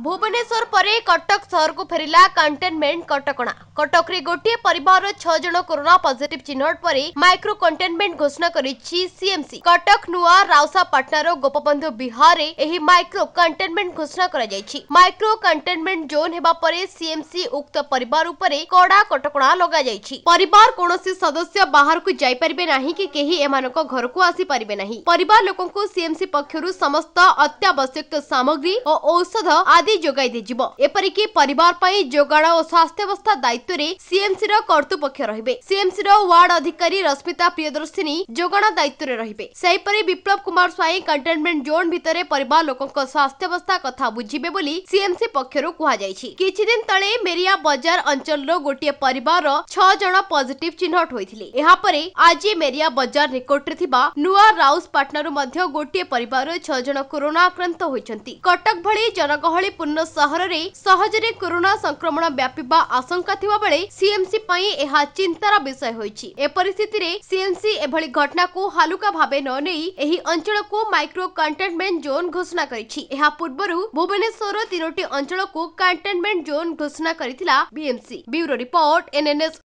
भुवनेश्वर पर कटक सहर को फेरला कंटेनमेंट कटकणा कटक गोटे पर छज कोरोना पजिट चिन्ह पर माइक्रो कंटेनमेंट घोषणा कर सीएमसी कटक नुआ राउसा पटनार गोपबंधु बिहार में माइक्रो कंटेनमेंट घोषणा कर माइक्रो कंटेनमेंट जोन सीएमसी उक्त पर कड़ा कटक लग जा कौन सी सदस्य बाहर को जापारे ना कि घर को आसी पारे ना पर लोक सीएमसी पक्ष समस्त अत्यावश्यक सामग्री और औषध आदि ଆଦି ଯୋଗାଇ ଦିଆଯିବ ଏପରିକି ପରିବାର ପାଇଁ ଯୋଗାଣ ଓ ସ୍ୱାସ୍ଥ୍ୟାବସ୍ଥା ଦାୟିତ୍ୱରେ ସିଏମ୍ସିର କର୍ତ୍ତୃପକ୍ଷ ରହିବେ ସିଏମ୍ସିର ୱାର୍ଡ ଅଧିକାରୀ ରଶ୍ମିତା ପ୍ରିୟଦର୍ଶିନୀ ଯୋଗାଣ ଦାୟିତ୍ୱରେ ରହିବେ ସେହିପରି ବିପ୍ଳବ କୁମାର ସ୍ୱାଇଁ କଣ୍ଟେନମେଣ୍ଟ ଜୋନ୍ ଭିତରେ ପରିବାର ଲୋକଙ୍କ ସ୍ୱାସ୍ଥ୍ୟାବସ୍ଥା କଥା ବୁଝିବେ ବୋଲି ସିଏମ୍ସି ପକ୍ଷରୁ କୁହାଯାଇଛି କିଛିଦିନ ତଳେ ମେରିଆ ବଜାର ଅଞ୍ଚଳର ଗୋଟିଏ ପରିବାରର ଛଅ ଜଣ ପଜିଟିଭ ଚିହ୍ନଟ ହୋଇଥିଲେ ଏହାପରେ ଆଜି ମେରିଆ ବଜାର ନିକଟରେ ଥିବା ନୂଆ ରାଉସପାଟନାରୁ ମଧ୍ୟ ଗୋଟିଏ ପରିବାରର ଛଅ ଜଣ କରୋନା ଆକ୍ରାନ୍ତ ହୋଇଛନ୍ତି କଟକ ଭଳି ଜନଗହଳି ପୂର୍ଣ୍ଣ ସହରରେ ସହଜରେ କରୋନା ସଂକ୍ରମଣ ବ୍ୟାପିବା ଆଶଙ୍କା ଥିବାବେଳେ ସିଏମ୍ସି ପାଇଁ ଏହା ଚିନ୍ତାର ବିଷୟ ହୋଇଛି ଏପରିସ୍ଥିତିରେ ସିଏମ୍ସି ଏଭଳି ଘଟଣାକୁ ହାଲୁକା ଭାବେ ନ ନେଇ ଏହି ଅଞ୍ଚଳକୁ ମାଇକ୍ରୋ କଣ୍ଟେନମେଣ୍ଟ ଜୋନ୍ ଘୋଷଣା କରିଛି ଏହା ପୂର୍ବରୁ ଭୁବନେଶ୍ୱରର ତିନୋଟି ଅଞ୍ଚଳକୁ କଣ୍ଟେନମେଣ୍ଟ ଜୋନ୍ ଘୋଷଣା କରିଥିଲା ବିଏମ୍ସି ବ୍ୟୁରୋ ରିପୋର୍ଟ ଏନ୍ଏନ୍ଏସ୍